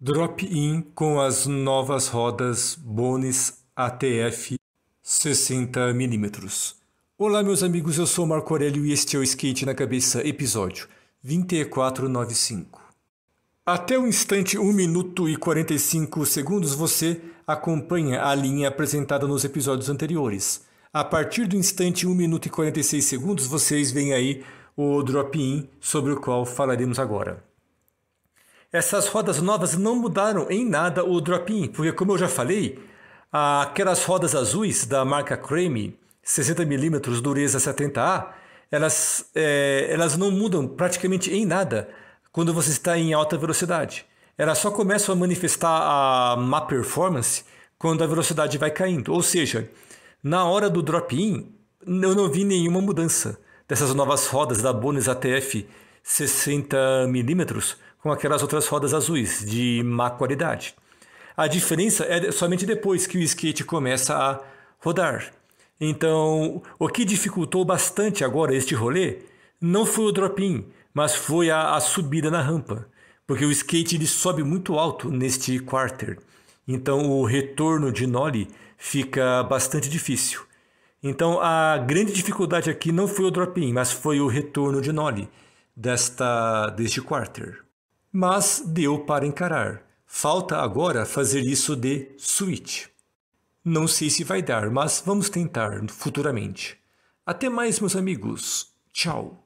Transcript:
Drop-in com as novas rodas Bones ATF 60mm. Olá meus amigos, eu sou Marco Aurélio e este é o Skate na Cabeça, episódio 2495. Até o instante 1 minuto e 45 segundos você acompanha a linha apresentada nos episódios anteriores. A partir do instante 1 minuto e 46 segundos vocês veem aí o drop-in sobre o qual falaremos agora. Essas rodas novas não mudaram em nada o drop-in, porque como eu já falei, aquelas rodas azuis da marca Creme 60mm dureza 70A, elas, é, elas não mudam praticamente em nada quando você está em alta velocidade. Elas só começam a manifestar a má performance quando a velocidade vai caindo. Ou seja, na hora do drop-in, eu não vi nenhuma mudança dessas novas rodas da Bones ATF 60mm com aquelas outras rodas azuis de má qualidade. A diferença é somente depois que o skate começa a rodar. Então, o que dificultou bastante agora este rolê não foi o drop-in, mas foi a, a, subida na rampa, porque o skate ele sobe muito alto neste quarter. Então, o retorno de Nolly fica bastante difícil. Então, a grande dificuldade aqui não foi o drop-in, mas foi o retorno de Nolly desta deste quarter mas deu para encarar. Falta agora fazer isso de switch. Não sei se vai dar, mas vamos tentar futuramente. Até mais, meus amigos. Tchau.